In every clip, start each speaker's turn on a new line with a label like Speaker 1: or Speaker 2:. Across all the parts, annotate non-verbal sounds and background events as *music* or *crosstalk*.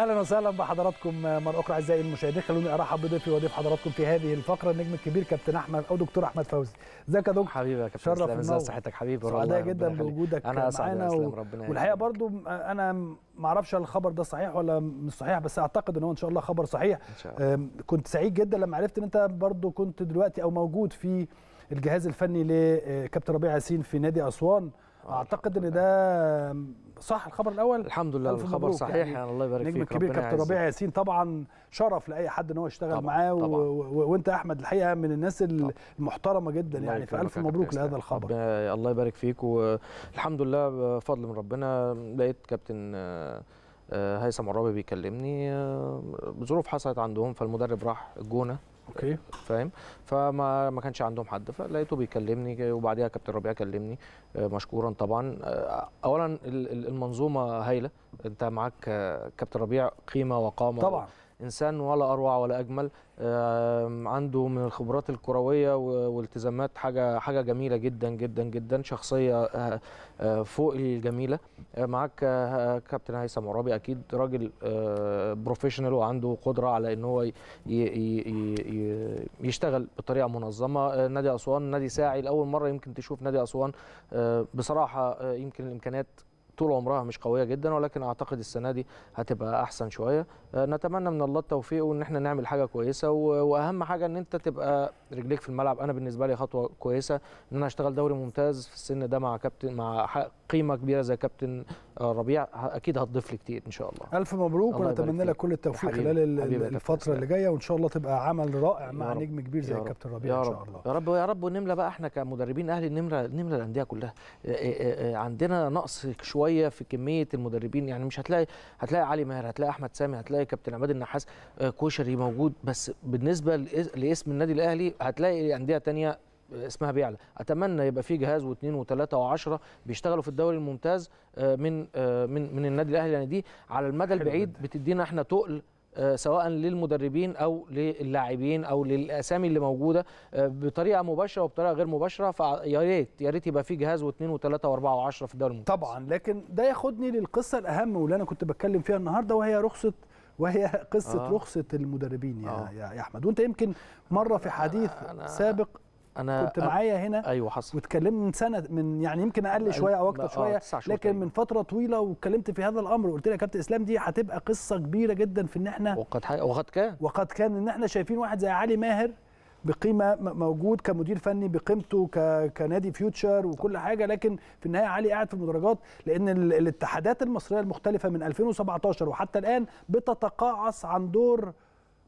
Speaker 1: اهلا وسهلا بحضراتكم مره اخرى اعزائي المشاهدين خلوني ارحب بضيفي وضيف حضراتكم في هذه الفقره النجم الكبير كابتن احمد او دكتور احمد فوزي ازيك يا دكتور حبيبي يا كابتن شرف ازي صحتك حبيبي سعداء جدا بوجودك معانا و... والحقيقه برضو انا ما اعرفش الخبر ده صحيح ولا مش صحيح بس اعتقد ان هو ان شاء الله خبر صحيح إن شاء الله. كنت سعيد جدا لما عرفت ان انت برضو كنت دلوقتي او موجود في الجهاز الفني لكابتن ربيع ياسين في نادي اسوان آه. اعتقد ان ده صح الخبر الاول الحمد لله الخبر صحيح يعني, يعني الله يبارك فيك نجم الكبير كابتن ربيع ياسين طبعا شرف لاي حد ان هو يشتغل معاه وانت احمد الحقيقه من الناس المحترمه جدا يعني فالف مبروك لهذا الخبر
Speaker 2: آه، الله يبارك فيك والحمد لله بفضل من ربنا لقيت كابتن آه، هيثم عرابي بيكلمني ظروف حصلت عندهم فالمدرب راح الجونه اوكي فاهم فما ما كانش عندهم حد فلقيته بيكلمني وبعديها كابتن ربيع كلمني آه، مشكورا طبعا آه، اولا المنظومه هايله انت معاك آه، كابتن ربيع قيمه وقامه طبعا انسان ولا اروع ولا اجمل عنده من الخبرات الكرويه والتزامات حاجه حاجه جميله جدا جدا جدا شخصيه آه، آه، فوق الجميله آه، معاك كابتن هيثم عرابي اكيد راجل بروفيشنال وعنده قدره على ان هو يشتغل بطريقه منظمه نادي اسوان نادي ساعي لاول مره يمكن تشوف نادي اسوان بصراحه يمكن الامكانيات طول عمرها مش قويه جدا ولكن اعتقد السنه دي هتبقى احسن شويه آه، نتمنى من الله التوفيق وان احنا نعمل حاجه كويسه واهم حاجه ان انت تبقى رجليك في الملعب انا بالنسبه لي خطوه كويسه ان انا اشتغل دوري ممتاز في السن ده مع كابتن مع قيمه كبيره زي كابتن آه، ربيع اكيد هتضيف لي كتير ان شاء الله
Speaker 1: الف مبروك ونتمنى لك كل التوفيق خلال الفتره اللي جايه وان شاء الله تبقى عمل رائع مع رب. نجم كبير زي الكابتن ربيع ان شاء
Speaker 2: الله يا رب يا رب ونملى بقى احنا كمدربين اهلي نملى نملى الانديه كلها آه، عندنا نقص شويه شويه في كميه المدربين يعني مش هتلاقي هتلاقي علي ماهر هتلاقي احمد سامي هتلاقي كابتن عماد النحاس آه، كوشري موجود بس بالنسبه لاسم النادي الاهلي هتلاقي انديه ثانيه آه، اسمها بيعلى اتمنى يبقى في جهاز واثنين وثلاثه وعشرة بيشتغلوا في الدوري الممتاز آه، من من من النادي الاهلي يعني دي على المدى البعيد بتدينا احنا تقل آه، سواء للمدربين او للاعبين او للاسامي اللي موجوده آه، بطريقه مباشره وبطريقه غير مباشره فيا ريت يا ريت يبقى في جهاز واثنين وثلاثه واربعه وعشره في الدوري الممتاز طبعا
Speaker 1: لكن ده ياخدني للقصه الاهم واللي انا كنت بتكلم فيها النهارده وهي رخصه وهي قصه آه. رخصه المدربين يا آه. يا احمد وانت يمكن مره في حديث أنا سابق انا كنت معايا هنا ايوه حصل واتكلمنا من سنه من يعني يمكن اقل أيوة، شويه او اكتر آه، شويه لكن من فتره طويله واتكلمت في هذا الامر وقلت لك يا كابتن اسلام دي هتبقى قصه كبيره جدا في ان احنا وقد حي... وقد كان وقد كان ان احنا شايفين واحد زي علي ماهر بقيمه موجود كمدير فني بقيمته ك... كنادي فيوتشر وكل حاجه لكن في النهايه علي قاعد في المدرجات لان ال... الاتحادات المصريه المختلفه من 2017 وحتى الان بتتقاعس عن دور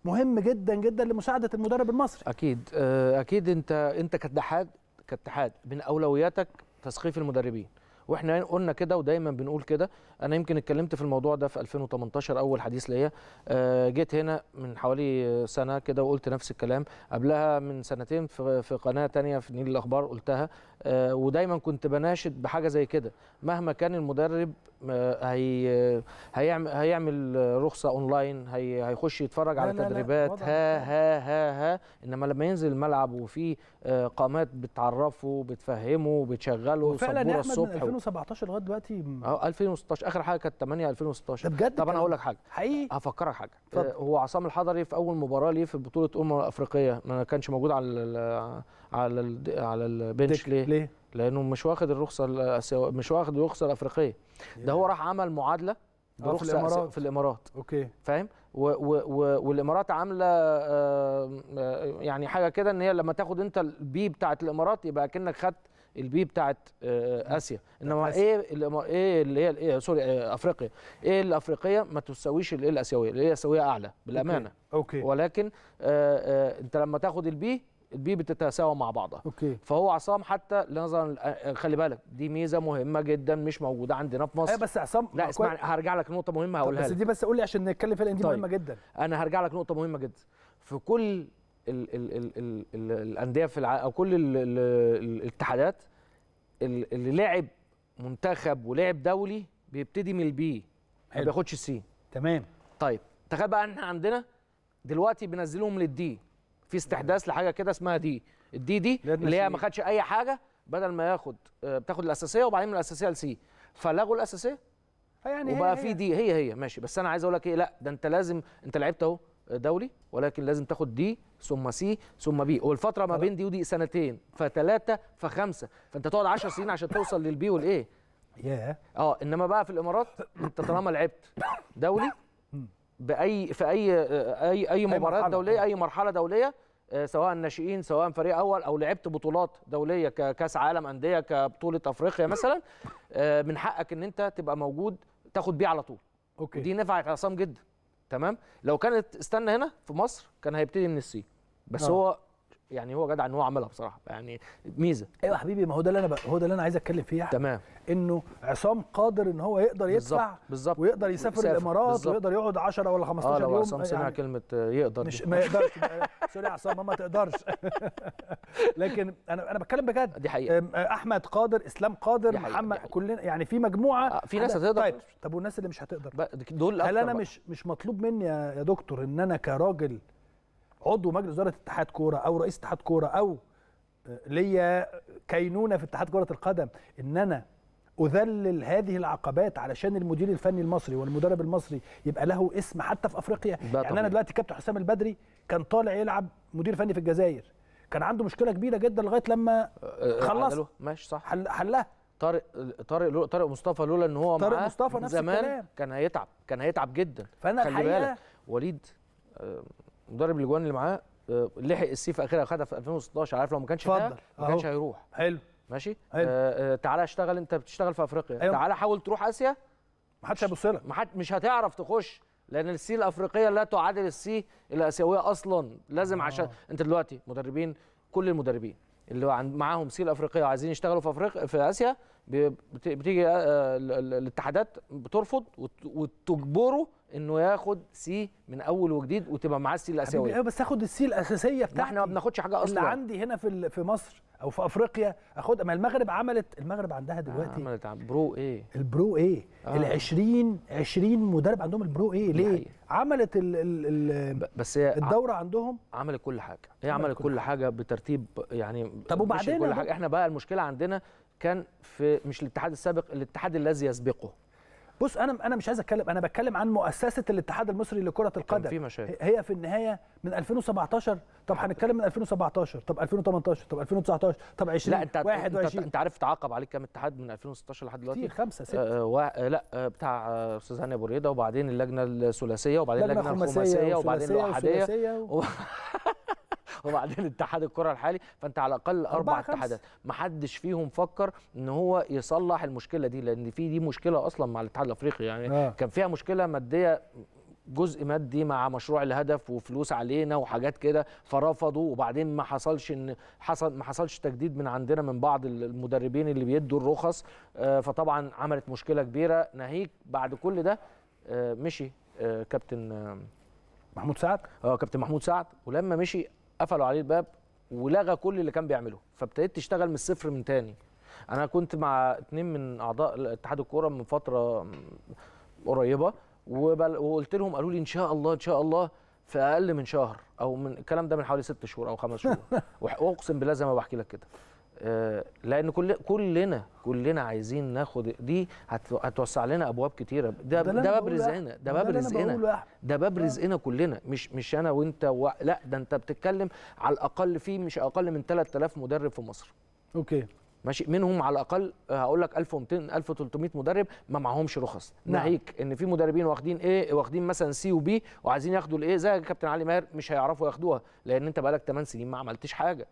Speaker 1: مهم جدا جدا لمساعده المدرب المصري
Speaker 2: اكيد آه، اكيد انت انت كاتحاد كاتحاد من اولوياتك تثقيف المدربين واحنا قلنا كده ودايما بنقول كده انا يمكن اتكلمت في الموضوع ده في 2018 اول حديث ليا آه، جيت هنا من حوالي سنه كده وقلت نفس الكلام قبلها من سنتين في قناه تانية في نيل الاخبار قلتها آه، ودايما كنت بناشد بحاجه زي كده مهما كان المدرب آه، هي هيعمل هيعمل رخصه اونلاين هي هيخش يتفرج على تدريبات ها ها ها ها انما لما ينزل الملعب وفي قامات بتعرفه بتفهمه بتشغله وفعلا يا احمد الصبح من
Speaker 1: 2017 لغايه دلوقتي
Speaker 2: اه 2016 اخر حاجه كانت 8 2016 طب بجد طب انا هقول لك حاجه حقيقي هفكرك حاجه فضل. آه، هو عصام الحضري في اول مباراه ليه في بطوله امم افريقيه ما كانش موجود على الـ على الـ على البنش ليه؟ ليه؟ لانه مش واخد الرخصه مش واخد الرخصه الافريقيه ده هو راح عمل معادله آه، برخصه في الامارات في الامارات اوكي فاهم و و و والامارات عامله آه، يعني حاجه كده ان هي لما تاخد انت البي بتاعه الامارات يبقى كانك خدت البي بتاعت آه، اسيا انما ايه اللي ايه اللي هي الايه سوري آه، افريقيا ايه الافريقيه ما تساويش الايه الاسيويه هي الاسيويه اعلى بالامانه أوكي. أوكي. ولكن آه، انت لما تاخد البي البي بتتساوى مع بعضها أوكي. فهو عصام حتى نظرا خلي بالك دي ميزه مهمه جدا مش موجوده عندنا في مصر ايوه بس عصام لا اسمع هرجع لك نقطه مهمه هقولها بس دي بس
Speaker 1: قول لي عشان نتكلم فيها لان دي طيب. مهمه جدا
Speaker 2: انا هرجع لك نقطه مهمه جدا في كل ال ال ال ال الانديه في الع... او كل الاتحادات اللي لعب منتخب ولعب دولي بيبتدي من البي ما بياخدش السي تمام طيب تخيل بقى احنا عندنا دلوقتي بينزلوهم للدي في استحداث لحاجه كده اسمها دي الدي دي اللي هي ما خدش اي حاجه بدل ما ياخد آه، بتاخد الاساسيه وبعدين من الاساسيه لسي فلغوا الاساسيه
Speaker 1: يعني وبقى في دي
Speaker 2: هي هي ماشي بس انا عايز اقول لك ايه لا ده انت لازم انت لعبت اهو دولي ولكن لازم تاخد دي ثم سي ثم بي والفتره ما بين دي ودي سنتين فثلاثه فخمسه فانت تقعد 10 سنين عشان توصل للبي والايه ياه اه انما بقى في الامارات انت طالما لعبت دولي باي في اي اي اي مباراه دوليه اي مرحله دوليه آه، سواء ناشئين سواء فريق اول او لعبت بطولات دوليه ككاس عالم انديه كبطوله افريقيا مثلا آه، من حقك ان انت تبقى موجود تاخد بيه على طول اوكي دي نفعت عصام جدا تمام لو كانت استنى هنا في مصر كان هيبتدي من السي بس أوه. هو يعني هو جدع ان هو عملها بصراحه يعني
Speaker 1: ميزه ايوه حبيبي ما هو ده اللي انا ب... هو ده اللي انا عايز اتكلم فيه تمام انه عصام قادر ان هو يقدر يدفع بالظبط ويقدر يسافر بالزبط. الامارات بالزبط. ويقدر يقعد 10 ولا 15 آه لو يوم عصام سمع يعني كلمه يقدر مش ما يقدرش *laughs* سوري يا عصام ما تقدرش *laughs* لكن انا انا بتكلم بجد دي حقيقه احمد قادر اسلام قادر محمد كلنا يعني في مجموعه آه، في ناس هتقدر طيب طب والناس اللي مش هتقدر دول هل انا مش مش مطلوب مني يا دكتور ان انا كراجل عضو مجلس اداره اتحاد كوره او رئيس اتحاد كوره او آه، ليا كينونه في اتحاد كره القدم ان انا اذلل هذه العقبات علشان المدير الفني المصري والمدرب المصري يبقى له اسم حتى في افريقيا يعني طبعا. انا دلوقتي كابتن حسام البدري كان طالع يلعب مدير فني في الجزائر كان عنده مشكله كبيره جدا لغايه لما آه، آه، خلص ماشي صح حل حلها
Speaker 2: طارق طارق طارق مصطفى لولا ان هو طارق مصطفى نفس زمان الكلام. كان هيتعب كان هيتعب جدا فانا خلي بالك وليد مدرب الاجوان اللي معاه آه، لحق السيف اخرها خدها في 2016 عارف لو ما كانش فيها ما كانش هيروح حلو ماشي حلو. آه،, آه تعالى اشتغل انت بتشتغل في افريقيا أيوه. تعالى حاول تروح اسيا ما حدش هيبص لك مش هتعرف تخش لان السي الافريقيه لا تعادل السي الاسيويه اصلا لازم آه. عشان انت دلوقتي مدربين كل المدربين اللي معاهم سيل افريقيه وعايزين يشتغلوا في افريقيا في اسيا بتيجي آه، الاتحادات بترفض وتجبره انه ياخد سي من اول وجديد وتبقى معاه السي الاسيويه أيوة،
Speaker 1: بس تاخد السي الاساسيه بتاعتي ما بناخدش حاجه اصلا اللي عندي هنا في في مصر او في افريقيا اخدها ما المغرب عملت المغرب عندها دلوقتي آه عملت برو ايه البرو ايه آه. ال 20 20 مدرب عندهم البرو ايه ليه الحقيقة. عملت ال ال بس هي الدوره عندهم
Speaker 2: عملت كل حاجه هي عملت كل حاجه بترتيب يعني طب وبعدين كل حاجه احنا بقى المشكله عندنا كان في مش الاتحاد السابق الاتحاد الذي يسبقه
Speaker 1: بص انا انا مش عايز اتكلم انا بتكلم عن مؤسسه الاتحاد المصري لكره القدم في مشاكل. هي في النهايه من 2017 طب هنتكلم من 2017 طب 2018 طب 2019 طب 20 لا انت 21 انت,
Speaker 2: عارف تعاقب عليك كام اتحاد من 2016 لحد دلوقتي كتير خمسه سته آه و... آه، لا آه بتاع آه، استاذ هاني ابو ريده وبعدين اللجنه الثلاثيه وبعدين اللجنه الخماسيه وبعدين الاحاديه و... *laughs* *laughs* وبعدين اتحاد الكره الحالي فانت على الاقل اربع اتحادات ما حدش فيهم فكر ان هو يصلح المشكله دي لان في دي مشكله اصلا مع الاتحاد الافريقي يعني آه. كان فيها مشكله ماديه جزء مادي مع مشروع الهدف وفلوس علينا وحاجات كده فرفضوا وبعدين ما حصلش ان حصل ما حصلش تجديد من عندنا من بعض المدربين اللي بيدوا الرخص آه، فطبعا عملت مشكله كبيره ناهيك بعد كل ده آه، مشي آه، كابتن محمود سعد اه كابتن محمود سعد ولما مشي قفلوا عليه الباب ولغى كل اللي كان بيعمله فابتديت تشتغل من الصفر من تاني انا كنت مع اتنين من اعضاء اتحاد الكوره من فتره قريبه وقلت لهم قالوا لي ان شاء الله ان شاء الله في اقل من شهر او من الكلام ده من حوالي ست شهور او خمس شهور *laughs* واقسم بالله زي ما بحكي لك كده آه، لان كل كلنا كلنا عايزين ناخد دي هتوسع لنا ابواب كتيره ده ده, باب رزقنا ده باب رزقنا ده باب آه. رزقنا كلنا مش مش انا وانت و... لا ده انت بتتكلم على الاقل في مش اقل من 3000 مدرب في مصر اوكي ماشي منهم على الاقل آه، هقول لك 1200 1300 مدرب ما معهمش رخص نعم. ناهيك ان في مدربين واخدين ايه واخدين مثلا سي وبي وعايزين ياخدوا الايه زي كابتن علي ماهر مش هيعرفوا ياخدوها لان انت بقالك 8 سنين ما عملتش حاجه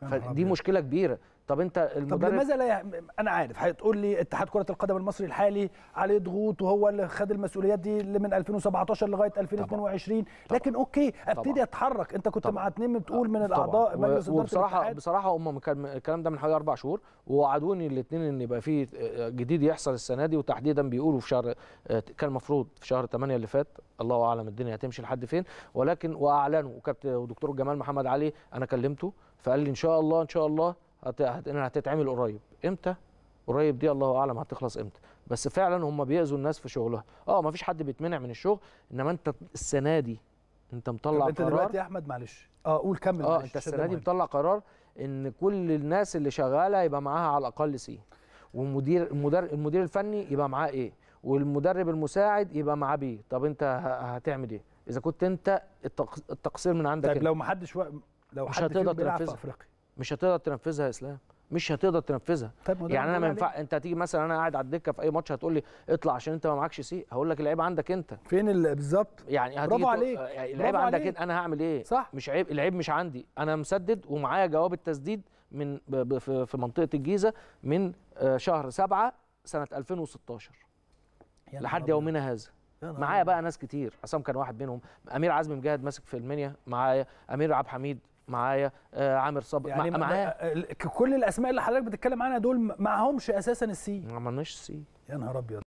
Speaker 2: فدي مشكله كبيره طب انت المدرب طب لماذا لا يح...
Speaker 1: انا عارف هتقول لي اتحاد كره القدم المصري الحالي عليه ضغوط وهو اللي خد المسؤوليات دي من 2017 لغايه 2022 طبعا. لكن اوكي ابتدي اتحرك انت كنت طبعا. مع اتنين بتقول من الاعضاء مجلس اداره وبصراحه الاتحاد.
Speaker 2: بصراحه هم الكلام ده من حوالي اربع شهور ووعدوني الاثنين ان يبقى في آه، جديد يحصل السنه دي وتحديدا بيقولوا في شهر آه، كان المفروض في شهر 8 اللي فات الله اعلم الدنيا هتمشي لحد فين ولكن واعلنوا وكابتن ودكتور جمال محمد علي انا كلمته فقال لي ان شاء الله ان شاء الله هتتعمل قريب امتى قريب دي الله اعلم هتخلص امتى بس فعلا هم بيأذوا الناس في شغلها اه ما فيش حد بيتمنع من الشغل انما انت السنه دي انت مطلع انت قرار دلوقتي
Speaker 1: يا احمد معلش
Speaker 2: اه قول كمل اه انت السنه دي مطلع قرار ان كل الناس اللي شغاله يبقى معاها على الاقل سي ومدير المدير المدير الفني يبقى معاه ايه والمدرب المساعد يبقى معاه بي طب انت هتعمل ايه اذا كنت انت التقصير من عندك طيب لو ما
Speaker 1: حدش و... لو مش هتقدر تنفذها في افريقيا
Speaker 2: مش هتقدر تنفذها يا اسلام مش هتقدر تنفذها طيب يعني انا ما ينفع انت هتيجي مثلا انا قاعد على الدكه في اي ماتش هتقول لي اطلع عشان انت ما معكش سي هقول لك العيب عندك انت
Speaker 1: فين ال... بالظبط
Speaker 2: يعني هتيجي برافو عليك آه، يعني اللعيب عندك عليك. انت انا هعمل ايه صح مش عيب العيب مش عندي انا مسدد ومعايا جواب التسديد من في منطقه الجيزه من آه، شهر 7 سنه 2016 لحد يومنا هذا معايا بقى ناس كتير عصام كان واحد منهم امير عزمي مجاهد ماسك في المنيا معايا امير عبد الحميد معايا آه، عامر صبري يعني معاه آه، كل الاسماء اللي
Speaker 1: حضرتك بتتكلم عنها دول معهمش اساسا السي ما عملناش سي يا نهار ابيض